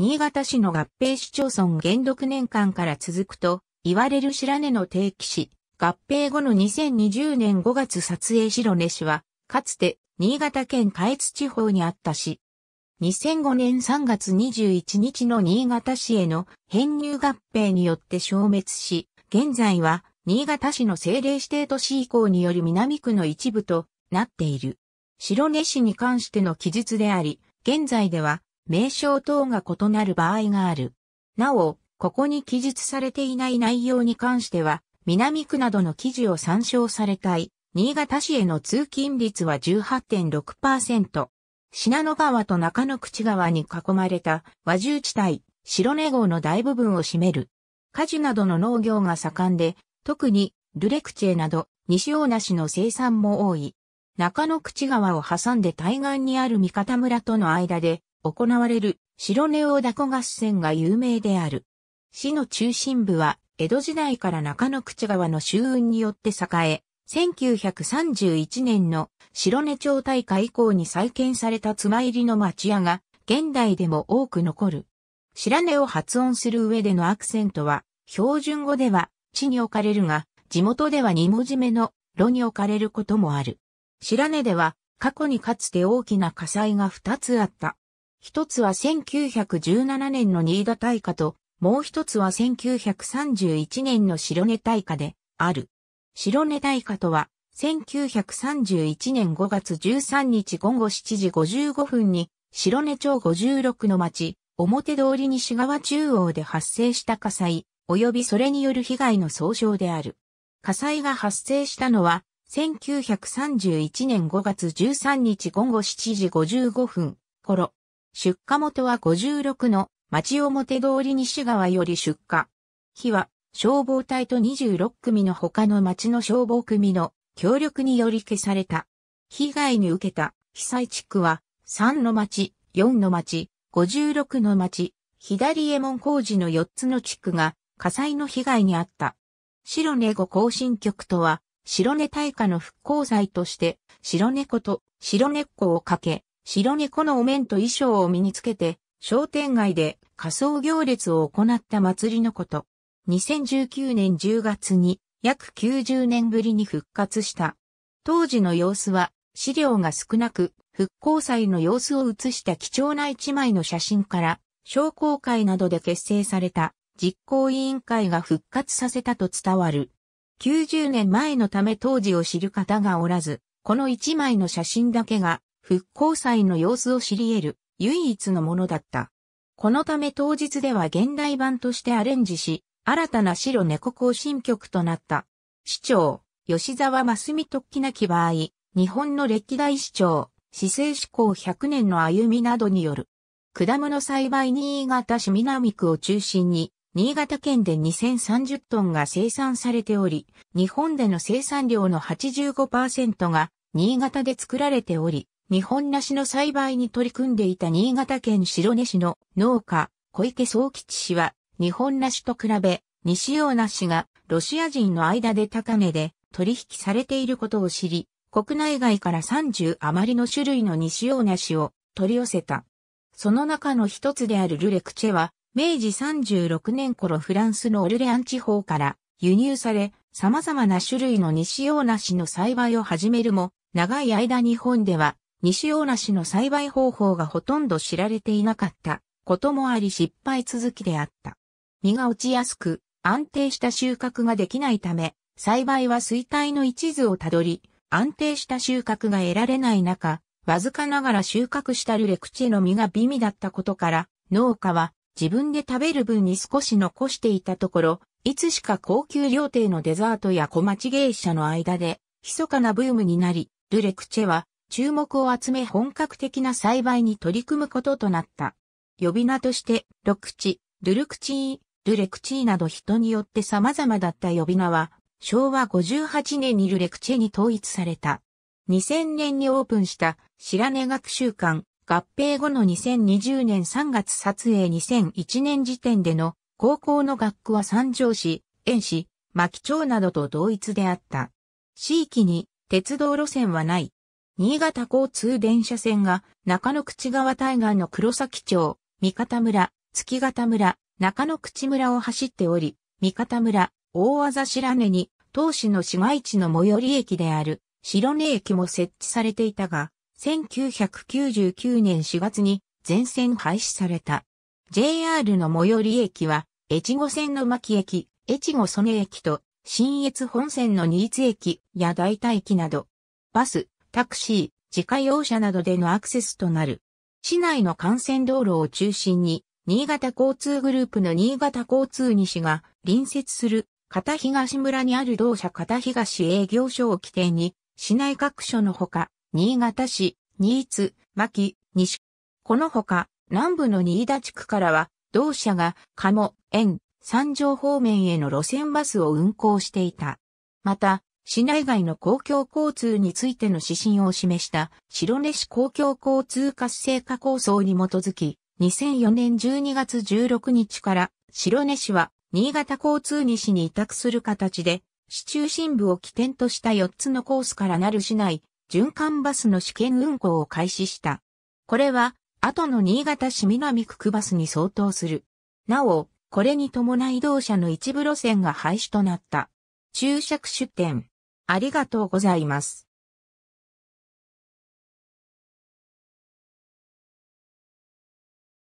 新潟市の合併市町村元禄年間から続くと、言われる白根の定期市、合併後の2020年5月撮影白根市は、かつて新潟県下越地方にあった市。2005年3月21日の新潟市への編入合併によって消滅し、現在は新潟市の政令指定都市移行により南区の一部となっている。白根市に関しての記述であり、現在では名称等が異なる場合がある。なお、ここに記述されていない内容に関しては、南区などの記事を参照されたい、新潟市への通勤率は18.6%。品野川と中野口川に囲まれた和住地帯、白根号の大部分を占める。果樹などの農業が盛んで、特にルレクチェなど西大梨の生産も多い。中野口川を挟んで対岸にある三方村との間で行われる白根大凧合戦が有名である。市の中心部は江戸時代から中野口川の周運によって栄え、1931年の白根町大会以降に再建された妻入りの町屋が現代でも多く残る。白根を発音する上でのアクセントは標準語では地に置かれるが地元では二文字目の炉に置かれることもある。白根では過去にかつて大きな火災が2つあった。一つは1917年の新潟大火と、もう一つは1931年の白根大火である。白根大火とは、1931年5月13日午後7時55分に、白根町56の町、表通り西側中央で発生した火災、及びそれによる被害の総称である。火災が発生したのは、1931年5月13日午後7時55分頃、出荷元は56の町表通り西側より出荷。火は消防隊と26組の他の町の消防組の協力により消された。被害に受けた被災地区は3の町、4の町、56の町、左衛門工事の4つの地区が火災の被害にあった。白根語行進局とは、白根大火の復興祭として、白根と白根っこをかけ、白猫のお面と衣装を身につけて、商店街で仮装行列を行った祭りのこと。2019年10月に約90年ぶりに復活した。当時の様子は資料が少なく、復興祭の様子を写した貴重な一枚の写真から、商工会などで結成された実行委員会が復活させたと伝わる。90年前のため当時を知る方がおらず、この一枚の写真だけが復興祭の様子を知り得る唯一のものだった。このため当日では現代版としてアレンジし、新たな白猫行進曲となった。市長、吉沢真澄特起なき場合、日本の歴代市長、市政志向100年の歩みなどによる。果物栽培新潟市南区を中心に、新潟県で2030トンが生産されており、日本での生産量の85%が新潟で作られており、日本梨の栽培に取り組んでいた新潟県白根市の農家、小池宗吉氏は、日本梨と比べ、西洋梨がロシア人の間で高値で取引されていることを知り、国内外から30余りの種類の西洋梨を取り寄せた。その中の一つであるルレクチェは、明治36年頃フランスのオルレアン地方から輸入され、様々な種類の西洋梨の栽培を始めるも、長い間日本では西大梨の栽培方法がほとんど知られていなかったこともあり失敗続きであった。実が落ちやすく安定した収穫ができないため、栽培は衰退の一途をたどり、安定した収穫が得られない中、わずかながら収穫したルレクチェの実が微味だったことから、農家は自分で食べる分に少し残していたところ、いつしか高級料亭のデザートや小町芸者の間で、密かなブームになり、ルレクチェは注目を集め本格的な栽培に取り組むこととなった。呼び名として、ロクチ、ルルクチー、ルレクチーなど人によって様々だった呼び名は、昭和58年にルレクチェに統一された。2000年にオープンした白根学習館合併後の2020年3月撮影2001年時点での高校の学区は三条市、遠市、牧町などと同一であった。地域に鉄道路線はない。新潟交通電車線が中野口川対岸の黒崎町、三方村、月形村、中野口村を走っており、三方村、大技白根に、当市の市街地の最寄り駅である、白根駅も設置されていたが、1999年4月に全線廃止された。JR の最寄り駅は、越後線の牧駅、越後曽根駅と、新越本線の新津駅や大田駅など、バス、タクシー、自家用車などでのアクセスとなる。市内の幹線道路を中心に、新潟交通グループの新潟交通西が隣接する片東村にある同社片東営業所を起点に、市内各所のほか、新潟市、新津、牧、西。このほか、南部の新田地区からは、同社が鴨、園、三条方面への路線バスを運行していた。また、市内外の公共交通についての指針を示した白根市公共交通活性化構想に基づき、2004年12月16日から白根市は新潟交通西に委託する形で、市中心部を起点とした4つのコースからなる市内、循環バスの試験運行を開始した。これは、後の新潟市南区区バスに相当する。なお、これに伴い同社の一部路線が廃止となった。注釈出店。ありがとうございます。